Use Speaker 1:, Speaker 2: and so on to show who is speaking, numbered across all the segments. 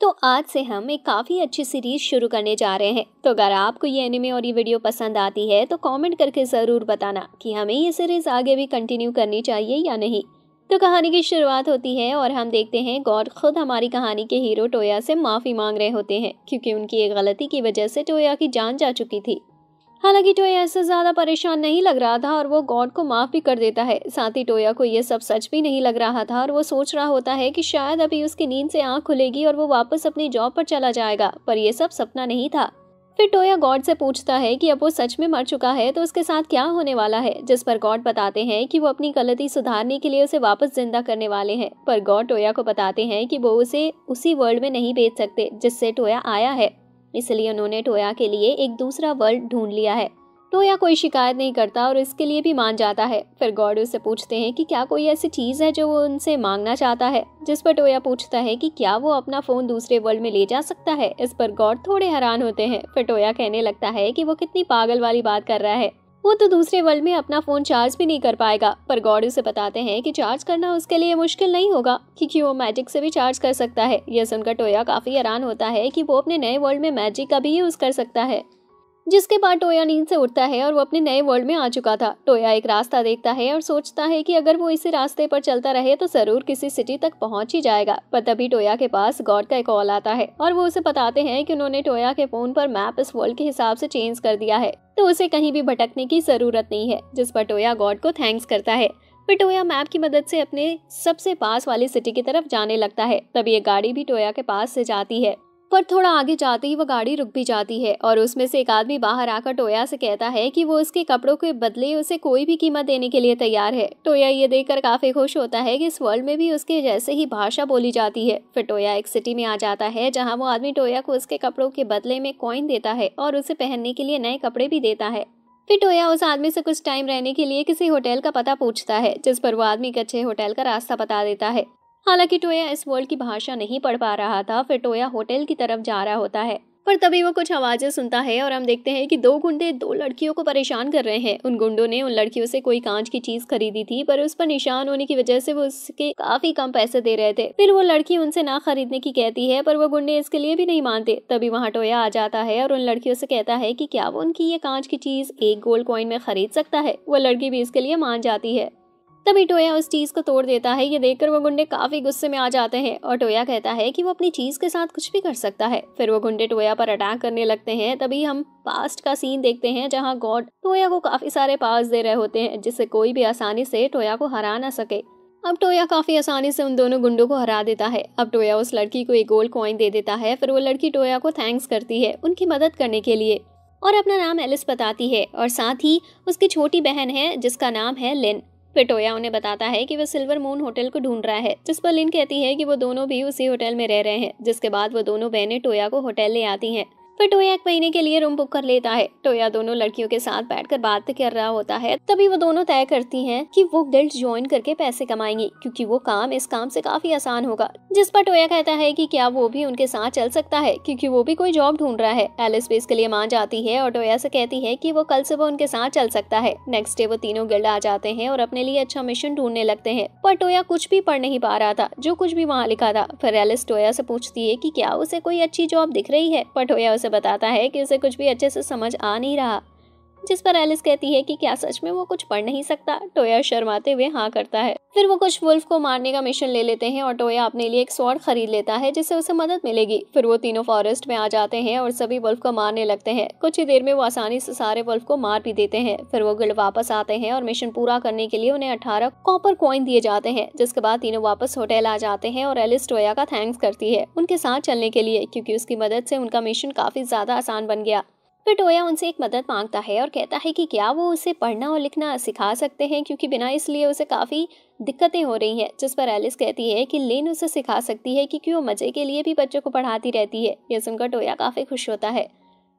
Speaker 1: तो आज से हम एक काफ़ी अच्छी सीरीज़ शुरू करने जा रहे हैं तो अगर आपको ये एनिमे और ये वीडियो पसंद आती है तो कमेंट करके ज़रूर बताना कि हमें ये सीरीज़ आगे भी कंटिन्यू करनी चाहिए या नहीं तो कहानी की शुरुआत होती है और हम देखते हैं गॉड खुद हमारी कहानी के हीरो टोया से माफ़ी मांग रहे होते हैं क्योंकि उनकी एक गलती की वजह से टोया की जान जा चुकी थी हालांकि टोया इससे ज़्यादा परेशान नहीं लग रहा था और वो गॉड को माफ़ भी कर देता है साथ ही टोया को ये सब सच भी नहीं लग रहा था और वो सोच रहा होता है कि शायद अभी उसकी नींद से आंख खुलेगी और वो वापस अपनी जॉब पर चला जाएगा पर यह सब सपना नहीं था फिर टोया गॉड से पूछता है कि अब वो सच में मर चुका है तो उसके साथ क्या होने वाला है जिस पर गॉड बताते हैं कि वो अपनी गलती सुधारने के लिए उसे वापस जिंदा करने वाले हैं पर गॉड टोया को बताते हैं कि वो उसे उसी वर्ल्ड में नहीं भेज सकते जिससे टोया आया है इसलिए उन्होंने टोया के लिए एक दूसरा वर्ल्ड ढूंढ लिया है टोया कोई शिकायत नहीं करता और इसके लिए भी मान जाता है फिर गॉड उससे पूछते हैं कि क्या कोई ऐसी चीज़ है जो वो उनसे मांगना चाहता है जिस पर टोया पूछता है कि क्या वो अपना फ़ोन दूसरे वर्ल्ड में ले जा सकता है इस पर गॉड थोड़े हैरान होते हैं फिर टोया कहने लगता है कि वो कितनी पागल वाली बात कर रहा है वो तो दूसरे वर्ल्ड में अपना फ़ोन चार्ज भी नहीं कर पाएगा पर गॉड उसे बताते हैं कि चार्ज करना उसके लिए मुश्किल नहीं होगा क्योंकि वो मैजिक से भी चार्ज कर सकता है यह सुनकर टोया काफ़ी हैरान होता है कि वो अपने नए वर्ल्ड में मैजिक का भी यूज़ कर सकता है जिसके बाद टोया नींद से उठता है और वो अपने नए वर्ल्ड में आ चुका था टोया एक रास्ता देखता है और सोचता है कि अगर वो इसी रास्ते पर चलता रहे तो जरूर किसी सिटी तक पहुंच ही जाएगा पर तभी टोया के पास गॉड का एक कॉल आता है और वो उसे बताते हैं कि उन्होंने टोया के फोन पर मैप इस वर्ल्ड के हिसाब से चेंज कर दिया है तो उसे कहीं भी भटकने की जरूरत नहीं है जिस पर टोया गॉड को थैंक्स करता है फिर टोया मैप की मदद से अपने सबसे पास वाली सिटी की तरफ जाने लगता है तभी एक गाड़ी भी टोया के पास से जाती है पर थोड़ा आगे जाते ही वह गाड़ी रुक भी जाती है और उसमें से एक आदमी बाहर आकर टोया से कहता है कि वो उसके कपड़ों के बदले उसे कोई भी कीमत देने के लिए तैयार है टोया ये देखकर काफी खुश होता है कि इस वर्ल्ड में भी उसके जैसे ही भाषा बोली जाती है फिर टोया एक सिटी में आ जाता है जहाँ वो आदमी टोया को उसके कपड़ों के बदले में कॉइन देता है और उसे पहनने के लिए नए कपड़े भी देता है फिर टोया उस आदमी से कुछ टाइम रहने के लिए किसी होटल का पता पूछता है जिस पर वो आदमी एक अच्छे होटल का रास्ता बता देता है हालांकि टोया इस वर्ल्ड की भाषा नहीं पढ़ पा रहा था फिर टोया होटल की तरफ जा रहा होता है पर तभी वो कुछ आवाज़ें सुनता है और हम देखते हैं कि दो गुंडे दो लड़कियों को परेशान कर रहे हैं उन गुंडों ने उन लड़कियों से कोई कांच की चीज़ खरीदी थी पर उस पर निशान होने की वजह से वो उसके काफ़ी कम पैसे दे रहे थे फिर वो लड़की उनसे ना खरीदने की कहती है पर वो गुंडे इसके लिए भी नहीं मानते तभी वहाँ टोया आ जाता है और उन लड़कियों से कहता है की क्या वो उनकी ये कांच की चीज़ एक गोल्ड कॉइन में खरीद सकता है वो लड़की भी इसके लिए मान जाती है तभी टोया उस चीज़ को तोड़ देता है ये देखकर वो गुंडे काफ़ी गुस्से में आ जाते हैं और टोया कहता है कि वो अपनी चीज़ के साथ कुछ भी कर सकता है फिर वो गुंडे टोया पर अटैक करने लगते हैं तभी हम पास्ट का सीन देखते हैं जहाँ गॉड टोया को काफ़ी सारे पास दे रहे होते हैं जिससे कोई भी आसानी से टोया को हरा ना सके अब टोया काफ़ी आसानी से उन दोनों गुंडों को हरा देता है अब टोया उस लड़की को एक गोल्ड कॉइन दे देता है फिर वो लड़की टोया को थैंक्स करती है उनकी मदद करने के लिए और अपना नाम एलिस बताती है और साथ ही उसकी छोटी बहन है जिसका नाम है लिन टोया उन्हें बताता है कि वह सिल्वर मून होटल को ढूंढ रहा है जिस पर लिन कहती है कि वो दोनों भी उसी होटल में रह रहे हैं जिसके बाद वो दोनों बहनें टोया को होटल ले आती हैं फिर टोया एक महीने के लिए रूम बुक कर लेता है टोया दोनों लड़कियों के साथ बैठकर बात कर रहा होता है तभी वो दोनों तय करती है की वो गिल्ड ज्वाइन करके पैसे कमाएंगी क्यूँकी वो काम इस काम से काफी आसान होगा जिस पर टोया कहता है की क्या वो भी उनके साथ चल सकता है क्यूँकी वो भी कोई जॉब ढूंढ रहा है एलिस भी इसके लिए मान जाती है और टोया से कहती है की वो कल वो उनके साथ चल सकता है नेक्स्ट डे वो तीनों गिल्ड आ जाते हैं और अपने लिए अच्छा मिशन ढूंढने लगते हैं पर टोया कुछ भी पढ़ नहीं पा रहा था जो कुछ भी वहाँ लिखा था फिर एलिस टोया से पूछती है कि क्या उसे कोई अच्छी जॉब दिख रही है पर टोया उसे उसे बताता है कि उसे कुछ भी अच्छे से समझ आ नहीं रहा जिस पर एलिस कहती है कि क्या सच में वो कुछ पढ़ नहीं सकता टोया शर्माते हुए हाँ करता है फिर वो कुछ वुल्फ को मारने का मिशन ले लेते हैं और टोया अपने लिए एक स्वॉर्ड खरीद लेता है जिससे उसे मदद मिलेगी फिर वो तीनों फॉरेस्ट में आ जाते हैं और सभी वुल्फ को मारने लगते हैं कुछ ही देर में वो आसानी से सारे वुल्फ को मार भी देते हैं फिर वो गिल्ड वापस आते हैं और मिशन पूरा करने के लिए उन्हें अठारह कॉपर कॉइन दिए जाते हैं जिसके बाद तीनों वापस होटल आ जाते हैं और एलिस टोया का थैंक्स करती है उनके साथ चलने के लिए क्यूँकी उसकी मदद से उनका मिशन काफी ज्यादा आसान बन गया फिर टोया उनसे एक मदद मांगता है और कहता है कि क्या वो उसे पढ़ना और लिखना सिखा सकते हैं क्योंकि बिना इसलिए उसे काफ़ी दिक्कतें हो रही हैं जिस पर एलिस कहती है कि लेन उसे सिखा सकती है क्योंकि वो मज़े के लिए भी बच्चों को पढ़ाती रहती है यह सुनकर टोया काफ़ी खुश होता है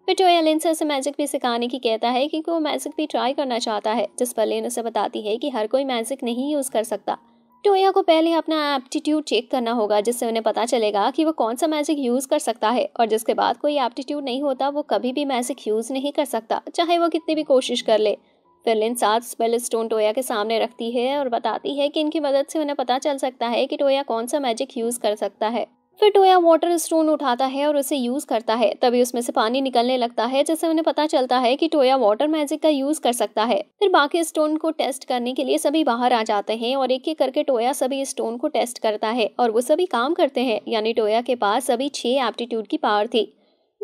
Speaker 1: फिर टोया लेन से उसे मैजिक भी सिखाने की कहता है क्योंकि वो मैजिक भी ट्राई करना चाहता है जिस पर लेन उसे बताती है कि हर कोई मैजिक नहीं यूज़ कर सकता टोया तो को पहले अपना एप्टीट्यूड चेक करना होगा जिससे उन्हें पता चलेगा कि वो कौन सा मैजिक यूज़ कर सकता है और जिसके बाद कोई एप्टीट्यूड नहीं होता वो कभी भी मैजिक यूज़ नहीं कर सकता चाहे वो कितनी भी कोशिश कर ले फिरलिन सात स्पेल स्टोन टोया के सामने रखती है और बताती है कि इनकी मदद से उन्हें पता चल सकता है कि टोया कौन सा मैजिक यूज़ कर सकता है फिर टोया वाटर स्टोन उठाता है और उसे यूज़ करता है तभी उसमें से पानी निकलने लगता है जिससे उन्हें पता चलता है कि टोया वाटर मैजिक का यूज़ कर सकता है फिर बाकी स्टोन को टेस्ट करने के लिए सभी बाहर आ जाते हैं और एक एक करके टोया सभी स्टोन को टेस्ट करता है और वो सभी काम करते हैं यानी टोया के पास सभी छः एप्टीट्यूड की पावर थी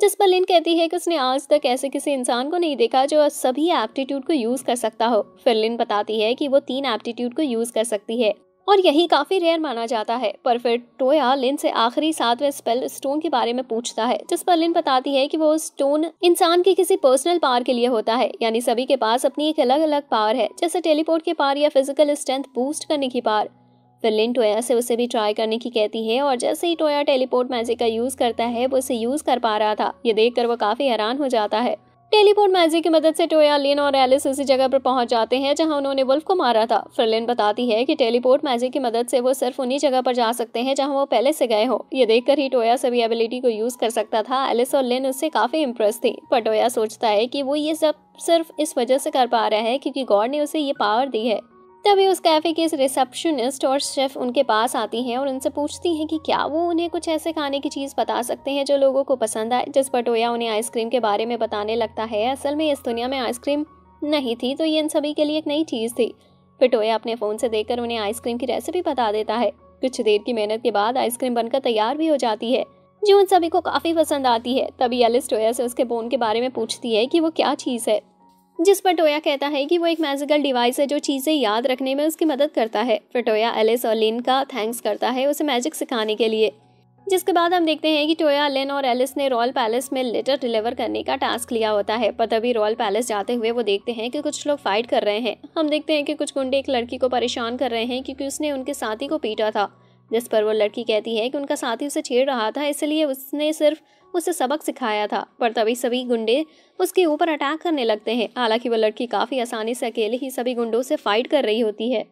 Speaker 1: जिस पर लिन कहती है कि उसने आज तक ऐसे किसी इंसान को नहीं देखा जो सभी एप्टीट्यूड को यूज़ कर सकता हो फिर लिन बताती है कि वो तीन एप्टीट्यूड को यूज़ कर सकती है और यही काफ़ी रेयर माना जाता है पर फिर टोया लिन से आखिरी सातवें स्पेल स्टोन के बारे में पूछता है जिस पर लिन बताती है कि वो स्टोन इंसान के किसी पर्सनल पावर के लिए होता है यानी सभी के पास अपनी एक अलग अलग पावर है जैसे टेलीपोर्ट के पार या फिजिकल स्ट्रेंथ बूस्ट करने की पार फिर लिन टोया से उसे भी ट्राई करने की कहती है और जैसे ही टोया टेलीपोर्ट मैजिक का यूज़ करता है वो उसे यूज़ कर पा रहा था ये देख वो काफ़ी हैरान हो जाता है टेलीपोर्ट मैजिक की मदद से टोया लिन और एलिस उसी जगह पर पहुंच जाते हैं जहां उन्होंने वुल्फ को मारा था फिर लिन बताती है कि टेलीपोर्ट मैजिक की मदद से वो सिर्फ उन्हीं जगह पर जा सकते हैं जहां वो पहले से गए हो ये देखकर ही टोया सभी एबिलिटी को यूज कर सकता था एलिस और लिन उससे काफी इम्प्रेस थी पर टोया सोचता है की वो ये सब सिर्फ इस वजह से कर पा रहा है क्योंकि गॉड ने उसे ये पावर दी है तभी उस कैफ़े इस रिसेप्शनिस्ट और शेफ़ उनके पास आती हैं और उनसे पूछती हैं कि क्या वो उन्हें कुछ ऐसे खाने की चीज़ बता सकते हैं जो लोगों को पसंद आए जिस पटोया उन्हें आइसक्रीम के बारे में बताने लगता है असल में इस दुनिया में आइसक्रीम नहीं थी तो ये इन सभी के लिए एक नई चीज़ थी पटोया अपने फ़ोन से देखकर उन्हें आइसक्रीम की रेसिपी बता देता है कुछ देर की मेहनत के बाद आइसक्रीम बनकर तैयार भी हो जाती है जो उन सभी को काफ़ी पसंद आती है तभी एलिस टोया से उसके बोन के बारे में पूछती है कि वो क्या चीज़ है जिस पर टोया कहता है कि वो एक मैजिकल डिवाइस है जो चीज़ें याद रखने में उसकी मदद करता है फिर टोया एलिस और लिन का थैंक्स करता है उसे मैजिक सिखाने के लिए जिसके बाद हम देखते हैं कि टोया लिन और एलिस ने रॉयल पैलेस में लेटर डिलीवर करने का टास्क लिया होता है पर तभी रॉयल पैलेस जाते हुए वो देखते हैं कि कुछ लोग फाइट कर रहे हैं हम देखते हैं कि कुछ गुंडे एक लड़की को परेशान कर रहे हैं क्योंकि उसने उनके साथी को पीटा था जिस पर वो लड़की कहती है कि उनका साथी उसे छेड़ रहा था इसलिए उसने सिर्फ उसे सबक सिखाया था पर तभी सभी गुंडे उसके ऊपर अटैक करने लगते हैं हालांकि वह लड़की काफ़ी आसानी से अकेले ही सभी गुंडों से फाइट कर रही होती है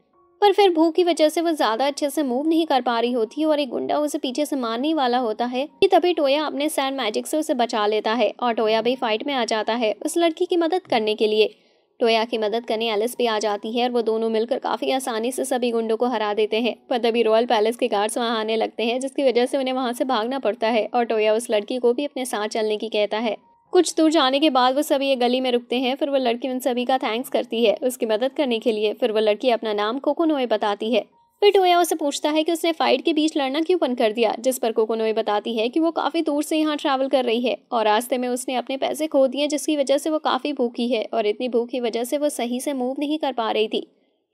Speaker 1: पर फिर भूख की वजह से वह ज़्यादा अच्छे से मूव नहीं कर पा रही होती और एक गुंडा उसे पीछे से मारने वाला होता है कि तभी टोया अपने सैंड मैजिक से उसे बचा लेता है और टोया भी फाइट में आ जाता है उस लड़की की मदद करने के लिए टोया की मदद करने एलिस भी आ जाती है और वो दोनों मिलकर काफ़ी आसानी से सभी गुंडों को हरा देते हैं पर तभी रॉयल पैलेस के गार्ड्स वहाँ आने लगते हैं जिसकी वजह से उन्हें वहाँ से भागना पड़ता है और टोया उस लड़की को भी अपने साथ चलने की कहता है कुछ दूर जाने के बाद वो सभी एक गली में रुकते हैं फिर वो लड़की उन सभी का थैंक्स करती है उसकी मदद करने के लिए फिर वो लड़की अपना नाम कोकोनोए बताती है फिर टोया उसे पूछता है कि उसने फाइट के बीच लड़ना क्यों बंद कर दिया जिस पर कोकोनोए बताती है कि वो काफ़ी दूर से यहाँ ट्रैवल कर रही है और रास्ते में उसने अपने पैसे खो दिए जिसकी वजह से वो काफ़ी भूखी है और इतनी भूख की वजह से वो सही से मूव नहीं कर पा रही थी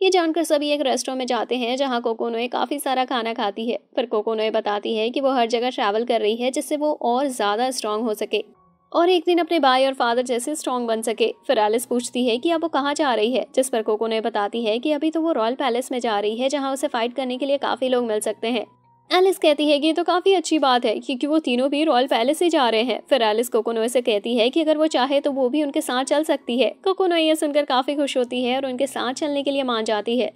Speaker 1: ये जानकर सभी एक रेस्टोरेंट में जाते हैं जहाँ कोकोनोए काफ़ी सारा खाना खाती है पर कोकोनोए बताती है कि वो हर जगह ट्रैवल कर रही है जिससे वो और ज़्यादा स्ट्रांग हो सके और एक दिन अपने भाई और फादर जैसे स्ट्रॉन्ग बन सके फिर एलिस पूछती है कि अब वो कहाँ जा रही है जिस पर कोको ने बताती है कि अभी तो वो रॉयल पैलेस में जा रही है जहाँ उसे फाइट करने के लिए काफ़ी लोग मिल सकते हैं एलिस कहती है कि ये तो काफ़ी अच्छी बात है क्योंकि वो तीनों भी रॉयल पैलेस ही जा रहे हैं फिर एलिस कोकोनो से कहती है कि अगर वो चाहे तो वो भी उनके साथ चल सकती है कोकोनो ये सुनकर काफ़ी खुश होती है और उनके साथ चलने के लिए मान जाती है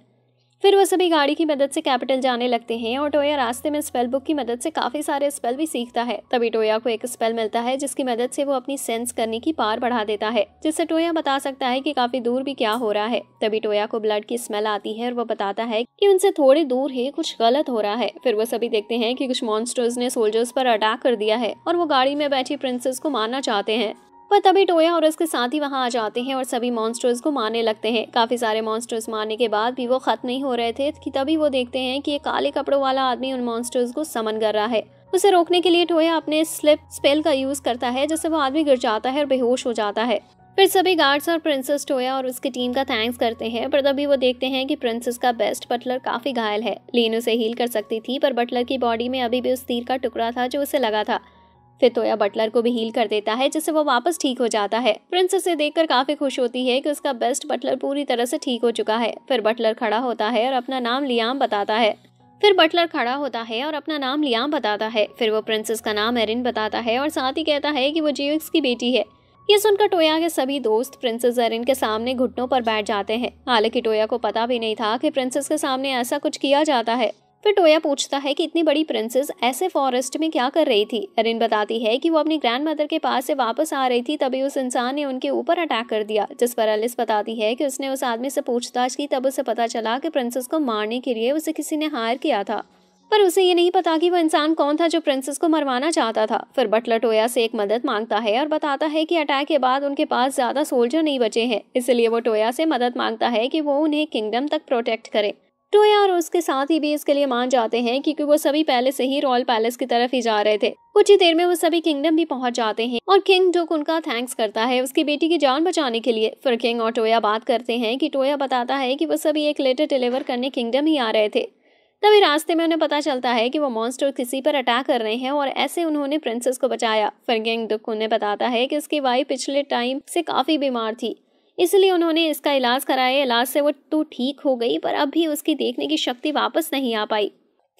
Speaker 1: फिर वो सभी गाड़ी की मदद से कैपिटल जाने लगते हैं और टोया रास्ते में स्पेल बुक की मदद से काफ़ी सारे स्पेल भी सीखता है तभी टोया को एक स्पेल मिलता है जिसकी मदद से वो अपनी सेंस करने की पार बढ़ा देता है जिससे टोया बता सकता है कि काफ़ी दूर भी क्या हो रहा है तभी टोया को ब्लड की स्मेल आती है और वो बताता है की उनसे थोड़ी दूर ही कुछ गलत हो रहा है फिर वो सभी देखते हैं की कुछ मॉन्स्टर्स ने सोल्जर्स पर अटैक कर दिया है और वो गाड़ी में बैठी प्रिंसेस को मारना चाहते हैं पर तभी टोया और उसके साथ ही वहाँ आ जाते हैं और सभी मॉन्स्टर्स को मारने लगते हैं काफ़ी सारे मॉन्स्टर्स मारने के बाद भी वो ख़त्म नहीं हो रहे थे कि तभी वो देखते हैं कि ये काले कपड़ों वाला आदमी उन मॉन्स्टर्स को समन कर रहा है उसे रोकने के लिए टोया अपने स्लिप स्पेल का यूज़ करता है जिससे वो आदमी गिर जाता है और बेहोश हो जाता है फिर सभी गार्ड्स और प्रिंसेस टोया और उसकी टीम का थैंक्स करते हैं पर तभी वो देखते हैं कि प्रिंसेस का बेस्ट बटलर काफ़ी घायल है लीन उसे हील कर सकती थी पर बटलर की बॉडी में अभी भी उस तीर का टुकड़ा था जो उसे लगा था फिर तोया बटलर को भी हील कर देता है जिससे वो वापस ठीक हो जाता है प्रिंस इसे देखकर काफी खुश होती है कि उसका बेस्ट बटलर पूरी तरह से ठीक हो चुका है फिर बटलर खड़ा होता है और अपना नाम लियाम बताता है फिर बटलर खड़ा होता है और अपना नाम लियाम बताता है फिर वो प्रिंसेस का नाम एरिन बताता है और साथ ही कहता है कि वो जीविक्स की बेटी है ये सुनकर टोया के सभी दोस्त प्रिंसेस एरिन के सामने घुटनों पर बैठ जाते हैं हालांकि टोया को पता भी नहीं था कि प्रिंसेस के सामने ऐसा कुछ किया जाता है फिर टोया पूछता है कि इतनी बड़ी प्रिंसेस ऐसे फॉरेस्ट में क्या कर रही थी अरिन बताती है कि वो अपनी ग्रैंड मदर के पास से वापस आ रही थी तभी उस इंसान ने उनके ऊपर अटैक कर दिया जिस पर एलिस बताती है कि उसने उस आदमी से पूछताछ की तब उसे पता चला कि प्रिंसेस को मारने के लिए उसे किसी ने हायर किया था पर उसे ये नहीं पता कि वो इंसान कौन था जो प्रिंसेस को मरवाना चाहता था फिर बटलर टोया से एक मदद मांगता है और बताता है कि अटैक के बाद उनके पास ज़्यादा सोल्जर नहीं बचे हैं इसलिए वो टोया से मदद मांगता है कि वो उन्हें किंगडम तक प्रोटेक्ट करें टोया तो और उसके साथ ही भी इसके लिए मान जाते हैं क्योंकि वो सभी पहले से ही रॉयल पैलेस की तरफ ही जा रहे थे कुछ ही देर में वो सभी किंगडम भी पहुंच जाते हैं और किंग डुक उनका थैंक्स करता है उसकी बेटी की जान बचाने के लिए फिर किंग और टोया बात करते हैं कि टोया बताता है कि वो सभी एक लेटर डिलीवर करने किंगडम ही आ रहे थे तभी रास्ते में उन्हें पता चलता है कि वो मॉन्स्टर किसी पर अटैक कर रहे हैं और ऐसे उन्होंने प्रिंसेस को बचाया फिर गैंग दुख उन्हें बताता है कि उसकी वाइफ पिछले टाइम से काफ़ी बीमार थी इसलिए उन्होंने इसका इलाज कराया इलाज से वो तो ठीक हो गई पर अब भी उसकी देखने की शक्ति वापस नहीं आ पाई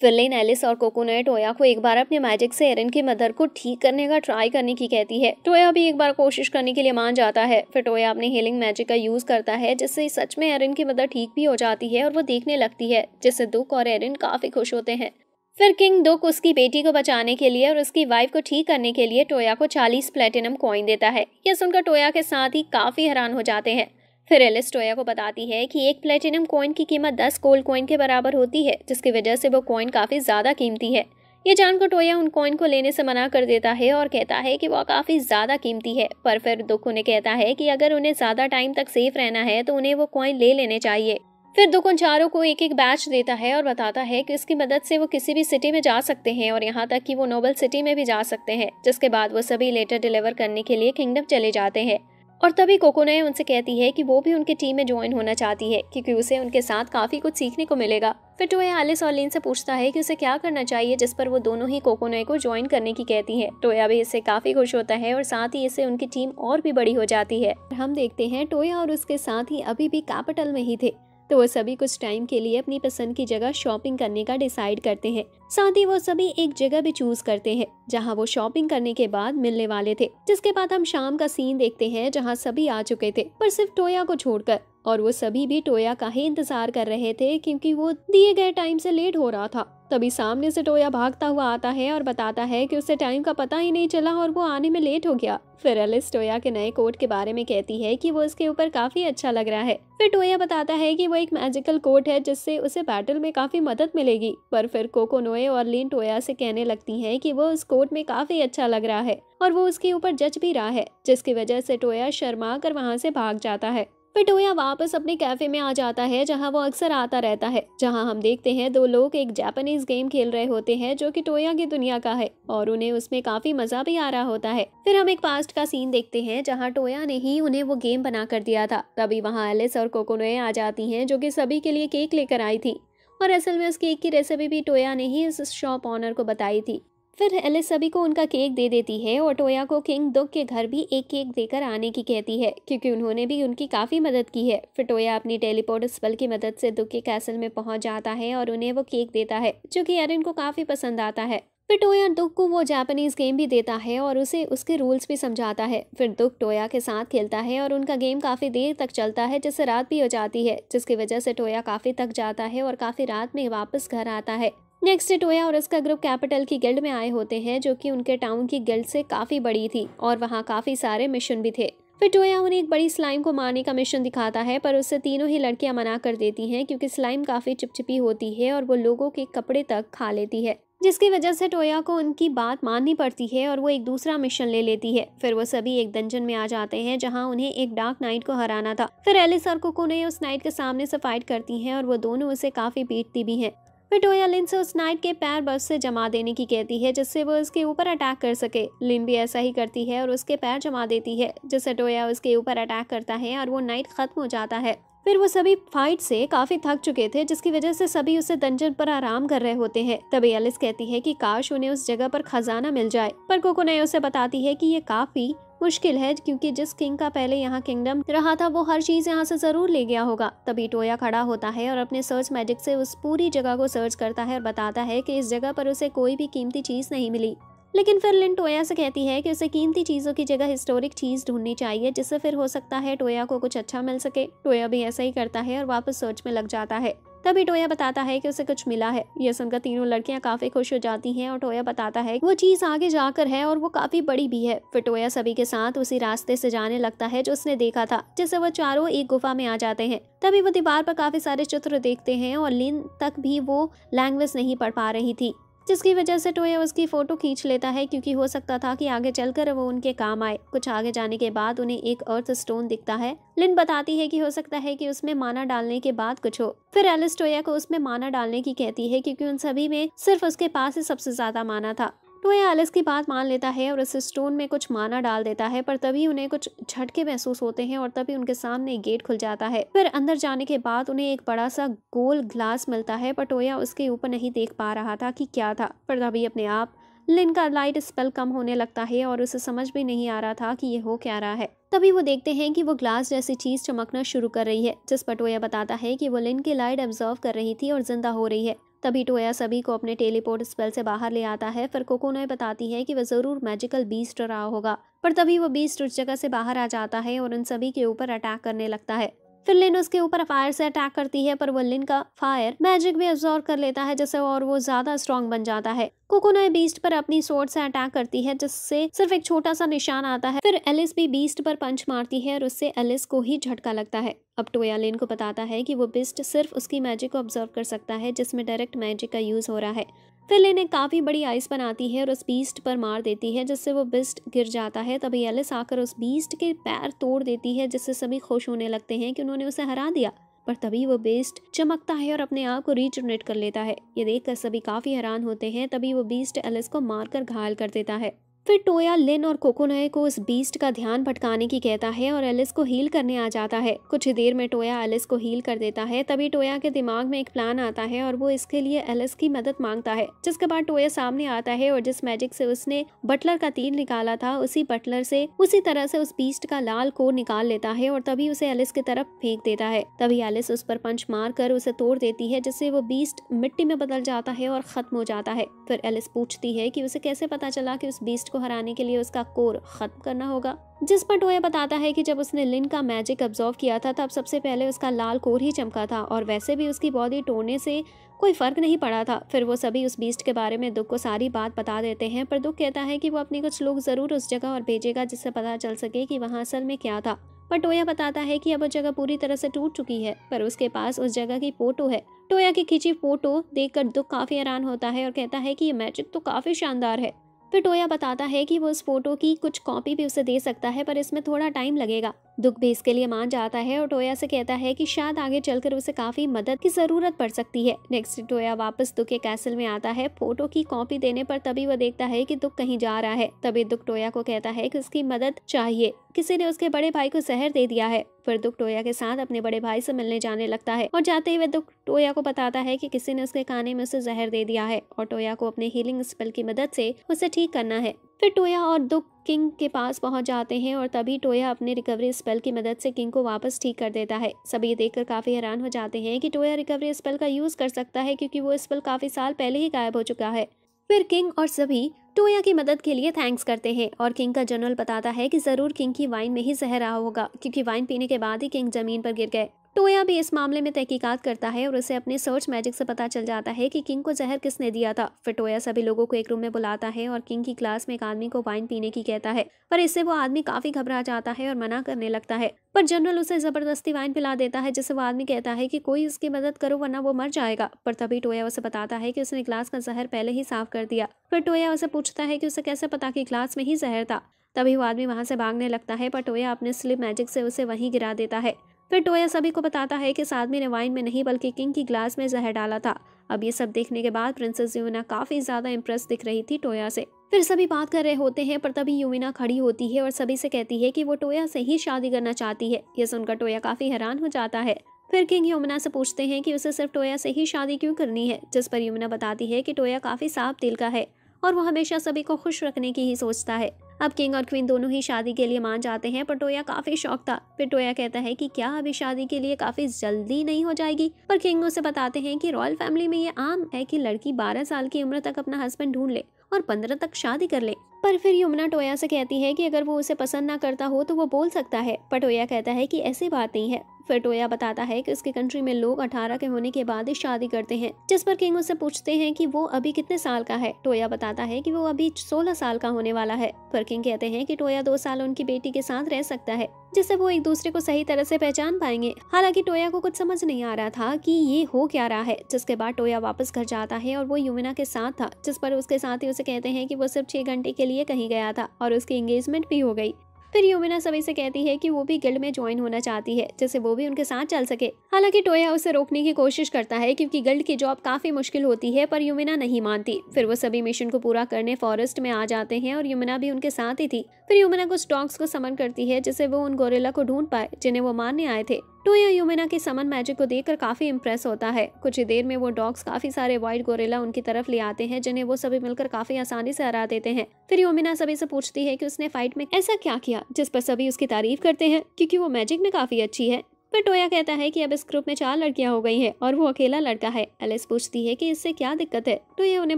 Speaker 1: फिरलिन एलिस और कोकोनट टोया को एक बार अपने मैजिक से एरन की मदर को ठीक करने का ट्राई करने की कहती है टोया तो भी एक बार कोशिश करने के लिए मान जाता है फिर टोया तो अपने हीलिंग मैजिक का यूज करता है जिससे सच में एरन की मदर ठीक भी हो जाती है और वो देखने लगती है जिससे दुख और एरन काफी खुश होते हैं फिर किंग दुक उसकी बेटी को बचाने के लिए और उसकी वाइफ को ठीक करने के लिए टोया को 40 प्लेटिनम कॉइन देता है यह सुनकर टोया के साथ ही काफ़ी हैरान हो जाते हैं फिर एलिस टोया को बताती है कि एक प्लेटिनम कॉइन की कीमत 10 गोल्ड कॉइन के बराबर होती है जिसकी वजह से वो कॉइन काफ़ी ज़्यादा कीमती है ये जानकर टोया उन कॉइन को लेने से मना कर देता है और कहता है कि वह काफ़ी ज़्यादा कीमती है पर फिर दुख उन्हें कहता है कि अगर उन्हें ज़्यादा टाइम तक सेफ रहना है तो उन्हें वो कॉइन ले लेने चाहिए फिर दुकानदारों को एक एक बैच देता है और बताता है कि इसकी मदद से वो किसी भी सिटी में जा सकते हैं और यहाँ तक कि वो नोबल सिटी में भी जा सकते हैं जिसके बाद वो सभी लेटर डिलीवर करने के लिए किंगडम चले जाते हैं और तभी कोकोनय उनसे कहती है कि वो भी उनके टीम में ज्वाइन होना चाहती है क्योंकि उसे उनके साथ काफ़ी कुछ सीखने को मिलेगा फिर टोए आलिस और लीन से पूछता है कि उसे क्या करना चाहिए जिस पर वो दोनों ही कोकोनय को ज्वाइन करने की कहती है टोया भी इससे काफ़ी खुश होता है और साथ ही इससे उनकी टीम और भी बड़ी हो जाती है हम देखते हैं टोया और उसके साथ ही अभी भी कैपिटल में ही थे तो वो सभी कुछ टाइम के लिए अपनी पसंद की जगह शॉपिंग करने का डिसाइड करते हैं साथ ही वो सभी एक जगह भी चूज करते हैं जहां वो शॉपिंग करने के बाद मिलने वाले थे जिसके बाद हम शाम का सीन देखते हैं जहां सभी आ चुके थे पर सिर्फ टोया को छोड़कर और वो सभी भी टोया का ही इंतजार कर रहे थे क्योंकि वो दिए गए टाइम से लेट हो रहा था तभी सामने से टोया भागता हुआ आता है और बताता है कि उसे टाइम का पता ही नहीं चला और वो आने में लेट हो गया फिर एलिस टोया के नए कोट के बारे में कहती है कि वो इसके ऊपर काफी अच्छा लग रहा है फिर टोया बताता है कि वो एक मैजिकल कोट है जिससे उसे बैटल में काफी मदद मिलेगी पर फिर कोकोनोए और लीन टोया से कहने लगती है कि वो उस कोट में काफी अच्छा लग रहा है और वो उसके ऊपर जच भी रहा है जिसकी वजह से टोया शर्मा कर वहाँ से भाग जाता है पिटोया वापस अपने कैफ़े में आ जाता है जहाँ वो अक्सर आता रहता है जहाँ हम देखते हैं दो लोग एक जापानीज गेम खेल रहे होते हैं जो कि टोया की दुनिया का है और उन्हें उसमें काफ़ी मज़ा भी आ रहा होता है फिर हम एक पास्ट का सीन देखते हैं जहाँ टोया ने ही उन्हें वो गेम बना कर दिया था तभी वहाँ एलिस और कोकोनोए आ जाती है जो की सभी के लिए केक लेकर आई थी और असल में उस केक की रेसिपी भी टोया ने ही उस शॉप ऑनर को बताई थी फिर एलिस सभी को उनका केक दे देती है और टोया को किंग दुख के घर भी एक केक देकर आने की कहती है क्योंकि उन्होंने भी उनकी काफ़ी मदद की है फिर टोया अपनी टेलीपोर्ट स्पल की मदद से दुख के कैसल में पहुंच जाता है और उन्हें वो केक देता है जो कि एरिन को काफ़ी पसंद आता है फिर टोया दुख को वो जापानीज़ गेम भी देता है और उसे उसके रूल्स भी समझाता है फिर दुख टोया के साथ खेलता है और उनका गेम काफ़ी देर तक चलता है जिससे रात भी हो जाती है जिसकी वजह से टोया काफ़ी तक जाता है और काफ़ी रात में वापस घर आता है नेक्स्ट टोया और उसका ग्रुप कैपिटल की गिल्ड में आए होते हैं जो कि उनके टाउन की गिल्ड से काफ़ी बड़ी थी और वहाँ काफ़ी सारे मिशन भी थे फिर टोया उन्हें एक बड़ी स्लाइम को मारने का मिशन दिखाता है पर उससे तीनों ही लड़कियां मना कर देती हैं क्योंकि स्लाइम काफ़ी चिपचिपी होती है और वो लोगों के कपड़े तक खा लेती है जिसकी वजह से टोया को उनकी बात माननी पड़ती है और वो एक दूसरा मिशन ले लेती है फिर वो सभी एक दंजन में आ जाते हैं जहां उन्हें एक डार्क नाइट को हराना था फिर एलिस और कोको उस नाइट के सामने से फाइट करती हैं और वो दोनों उसे काफी पीटती भी हैं फिर डोया लिन से उस नाइट के पैर बस से जमा देने की कहती है जिससे वो उसके ऊपर अटैक कर सके लिन भी ऐसा ही करती है और उसके पैर जमा देती है जिससे टोया उसके ऊपर अटैक करता है और वो नाइट खत्म हो जाता है फिर वो सभी फाइट से काफी थक चुके थे जिसकी वजह से सभी उसे दंजन पर आराम कर रहे होते हैं तभी एलिस कहती है कि काश उन्हें उस जगह पर खजाना मिल जाए पर कोकोनाई उसे बताती है कि ये काफी मुश्किल है क्योंकि जिस किंग का पहले यहाँ किंगडम रहा था वो हर चीज़ यहाँ से ज़रूर ले गया होगा तभी टोया खड़ा होता है और अपने सर्च मैजिक से उस पूरी जगह को सर्च करता है और बताता है कि इस जगह पर उसे कोई भी कीमती चीज़ नहीं मिली लेकिन फिर लिन टोया से कहती है कि उसे कीमती चीज़ों की जगह हिस्टोरिक चीज़ ढूंढनी चाहिए जिससे फिर हो सकता है टोया को कुछ अच्छा मिल सके टोया भी ऐसा ही करता है और वापस सर्च में लग जाता है तभी टोया बताता है कि उसे कुछ मिला है यह सुनकर तीनों लड़कियां काफी खुश हो जाती हैं और टोया बताता है वो चीज आगे जाकर है और वो काफी बड़ी भी है फिर टोया सभी के साथ उसी रास्ते से जाने लगता है जो उसने देखा था जिससे वो चारों एक गुफा में आ जाते हैं तभी वो दीवार पर काफी सारे चित्र देखते हैं और लिन तक भी वो लैंग्वेज नहीं पढ़ पा रही थी जिसकी वजह से टोया उसकी फ़ोटो खींच लेता है क्योंकि हो सकता था कि आगे चलकर वो उनके काम आए कुछ आगे जाने के बाद उन्हें एक अर्थ स्टोन दिखता है लिन बताती है कि हो सकता है कि उसमें माना डालने के बाद कुछ हो फिर एलिस टोया को उसमें माना डालने की कहती है क्योंकि उन सभी में सिर्फ उसके पास ही सबसे ज्यादा माना था वह एलिस की बात मान लेता है और इस स्टोन में कुछ माना डाल देता है पर तभी उन्हें कुछ झटके महसूस होते हैं और तभी उनके सामने गेट खुल जाता है फिर अंदर जाने के बाद उन्हें एक बड़ा सा गोल ग्लास मिलता है पर टोया उसके ऊपर नहीं देख पा रहा था कि क्या था पर तभी अपने आप लिन का लाइट स्पेल कम होने लगता है और उसे समझ भी नहीं आ रहा था कि ये हो क्या रहा है तभी वो देखते हैं कि वो ग्लास जैसी चीज़ चमकना शुरू कर रही है जिस पर टोया बताता है कि वो लिन की लाइट ऑब्जर्व कर रही थी और जिंदा हो रही है तभी टोया सभी को अपने टेलीपोर्ट स्पेल से बाहर ले आता है फिर कोकोनोय बताती है कि वह ज़रूर मैजिकल बीस्ट रहा होगा पर तभी वो बीस्ट उस जगह से बाहर आ जाता है और उन सभी के ऊपर अटैक करने लगता है फिर लिन उसके ऊपर फायर से अटैक करती है पर वो लिन का फायर मैजिक भी अब्जॉर्व कर लेता है जिससे और वो ज्यादा स्ट्रॉन्ग बन जाता है कोकोनय बीस्ट पर अपनी सोर्ड से अटैक करती है जिससे सिर्फ एक छोटा सा निशान आता है फिर एलिस भी बीस्ट पर पंच मारती है और उससे एलिस को ही झटका लगता है अब लिन को बताता है कि वो बिस्ट सिर्फ उसकी मैजिक को ऑब्जर्व कर सकता है जिसमें डायरेक्ट मैजिक का यूज हो रहा है फिर इन्हें काफ़ी बड़ी आइस बनाती है और उस बीस्ट पर मार देती है जिससे वो बिस्ट गिर जाता है तभी एलिस आकर उस बीस्ट के पैर तोड़ देती है जिससे सभी खुश होने लगते हैं कि उन्होंने उसे हरा दिया पर तभी वो बीस्ट चमकता है और अपने आप को रिजनरेट कर लेता है ये देखकर सभी काफ़ी हैरान होते हैं तभी वो बीस्ट एलिस को मारकर घायल कर देता है फिर टोया लिन और कोकोनय को उस बीस्ट का ध्यान भटकाने की कहता है और एलिस को हील करने आ जाता है कुछ देर में टोया एलिस को हील कर देता है तभी टोया के दिमाग में एक प्लान आता है और वो इसके लिए एलिस की मदद मांगता है जिसके बाद टोया सामने आता है और जिस मैजिक से उसने बटलर का तीर निकाला था उसी बटलर से उसी तरह से उस बीस्ट का लाल कोर निकाल लेता है और तभी उसे एलिस की तरफ फेंक देता है तभी एलिस उस पर पंच मार कर उसे तोड़ देती है जिससे वो बीस्ट मिट्टी में बदल जाता है और खत्म हो जाता है फिर एलिस पूछती है की उसे कैसे पता चला की उस बीस्ट को हराने के लिए उसका कोर खत्म करना होगा जिस पर टोया बताता है कि जब उसने लिन का मैजिक ऑब्जॉर्व किया था तब सबसे पहले उसका लाल कोर ही चमका था और वैसे भी उसकी बॉडी तोड़ने से कोई फ़र्क नहीं पड़ा था फिर वो सभी उस बीस्ट के बारे में दुख को सारी बात बता देते हैं पर दुख कहता है कि वो अपने कुछ लोग ज़रूर उस जगह और भेजेगा जिससे पता चल सके कि वहाँ असल में क्या था पर टोया बताता है कि अब वो जगह पूरी तरह से टूट चुकी है पर उसके पास उस जगह की फोटो है टोया की खींची फोटो देखकर दुख काफ़ी हैरान होता है और कहता है कि ये मैजिक तो काफ़ी शानदार है फिर टोया बताता है कि वो इस फोटो की कुछ कॉपी भी उसे दे सकता है पर इसमें थोड़ा टाइम लगेगा दुख भी इसके लिए मान जाता है और टोया से कहता है कि शायद आगे चलकर उसे काफी मदद की जरूरत पड़ सकती है नेक्स्ट टोया वापस दुख के कैसल में आता है फोटो की कॉपी देने पर तभी वह देखता है कि दुख कहीं जा रहा है तभी दुख टोया को कहता है कि उसकी मदद चाहिए किसी ने उसके बड़े भाई को जहर दे दिया है फिर दुख टोया के साथ अपने बड़े भाई से मिलने जाने लगता है और जाते ही वह दुख टोया को बताता है कि किसी ने उसके खाने में उसे जहर दे दिया है और टोया को अपने हीलिंग स्पेल की मदद से उसे ठीक करना है फिर टोया और दुख किंग के पास पहुंच जाते हैं और तभी टोया अपने रिकवरी स्पेल की मदद से किंग को वापस ठीक कर देता है सभी ये देखकर काफ़ी हैरान हो जाते हैं कि टोया रिकवरी स्पेल का यूज़ कर सकता है क्योंकि वो स्पेल काफ़ी साल पहले ही गायब हो चुका है फिर किंग और सभी टोया की मदद के लिए थैंक्स करते हैं और किंग का जनरल बताता है कि ज़रूर किंग की वाइन में ही जहर रहा होगा क्योंकि वाइन पीने के बाद ही किंग जमीन पर गिर गए टोया भी इस मामले में तहकीकात करता है और उसे अपने सर्च मैजिक से पता चल जाता है कि किंग को जहर किसने दिया था फिर टोया सभी लोगों को एक रूम में बुलाता है और किंग की क्लास में एक आदमी को वाइन पीने की कहता है पर इससे वो आदमी काफी घबरा जाता है और मना करने लगता है पर जनरल उसे जबरदस्ती वाइन पिला देता है जिससे वो आदमी कहता है कि कोई उसकी मदद करो वरना वो मर जाएगा पर तभी टोया उसे बताता है कि उसने ग्लास का जहर पहले ही साफ कर दिया फिर टोया उसे पूछता है कि उसे कैसे पता कि ग्लास में ही जहर था तभी वो आदमी वहां से भागने लगता है पर टोया अपने स्लिप मैजिक से उसे वहीं गिरा देता है फिर टोया सभी को बताता है कि इस आदमी ने वाइन में नहीं बल्कि किंग की ग्लास में जहर डाला था अब ये सब देखने के बाद प्रिंसेस यूविना काफ़ी ज़्यादा इम्प्रेस दिख रही थी टोया से फिर सभी बात कर रहे होते हैं पर तभी यूविना खड़ी होती है और सभी से कहती है कि वो टोया से ही शादी करना चाहती है ये सुनकर टोया काफ़ी हैरान हो जाता है फिर किंग यमुना से पूछते हैं कि उसे सिर्फ टोया से ही शादी क्यों करनी है जिस पर यमुना बताती है कि टोया काफ़ी साफ दिल का है और वो हमेशा सभी को खुश रखने की ही सोचता है अब किंग और क्वीन दोनों ही शादी के लिए मान जाते हैं पटोया काफ़ी शौक था फिर टोया कहता है कि क्या अभी शादी के लिए काफ़ी जल्दी नहीं हो जाएगी पर किंग उसे बताते हैं कि रॉयल फैमिली में ये आम है कि लड़की 12 साल की उम्र तक अपना हस्बैंड ढूंढ ले और पंद्रह तक शादी कर ले पर फिर यमुना टोया से कहती है कि अगर वो उसे पसंद ना करता हो तो वो बोल सकता है पटोया कहता है कि ऐसी बात नहीं है फेटोया बताता है कि उसके कंट्री में लोग 18 के होने के बाद ही शादी करते हैं जिस पर किंग उससे पूछते हैं कि वो अभी कितने साल का है टोया बताता है कि वो अभी 16 साल का होने वाला है पर किंग कहते हैं कि टोया दो साल उनकी बेटी के साथ रह सकता है जिससे वो एक दूसरे को सही तरह से पहचान पाएंगे हालांकि टोया को कुछ समझ नहीं आ रहा था कि ये हो क्या रहा है जिसके बाद टोया वापस घर जाता है और वो युमिना के साथ था जिस पर उसके साथी उसे कहते हैं कि वो सिर्फ छह घंटे के लिए कहीं गया था और उसकी एंगेजमेंट भी हो गई फिर यूमिना सभी से कहती है कि वो भी गिल्ड में ज्वाइन होना चाहती है जिससे वो भी उनके साथ चल सके हालांकि टोया उसे रोकने की कोशिश करता है क्योंकि गिल्ड की जॉब काफी मुश्किल होती है पर यूमिना नहीं मानती फिर वो सभी मिशन को पूरा करने फॉरेस्ट में आ जाते हैं और यूमिना भी उनके साथ ही थी फिर यमुना कुछ स्टॉक्स को समन करती है जिससे वो उन गोरेला को ढूंढ पाए जिन्हें वो मारने आए थे टोयो यूमेना के समन मैजिक को देखकर काफ़ी इंप्रेस होता है कुछ ही देर में वो डॉग्स काफ़ी सारे वाइट गोरेला उनकी तरफ ले आते हैं जिन्हें वो सभी मिलकर काफ़ी आसानी से हरा देते हैं फिर यूमिना सभी से पूछती है कि उसने फाइट में ऐसा क्या किया जिस पर सभी उसकी तारीफ करते हैं क्योंकि वो मैजिक में काफ़ी अच्छी है पर टोया कहता है कि अब इस ग्रुप में चार लड़कियां हो गई हैं और वो अकेला लड़का है एलिस पूछती है कि इससे क्या दिक्कत है तो ये उन्हें